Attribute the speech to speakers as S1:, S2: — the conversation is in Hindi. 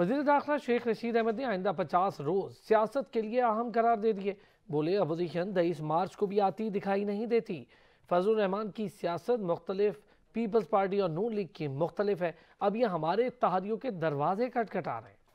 S1: वजीर दाखिला शेख रशीद अहमद ने आइंदा पचास रोज़ सियासत के लिए अहम करार दे दिए बोले अपोजिशन तेईस मार्च को भी आती दिखाई नहीं देती फजल रहमान की सियासत मुख्तलिफ पीपल्स पार्टी और नू लीग की मुख्तलिफ है अब ये हमारे तहादियों के दरवाजे कटा रहे हैं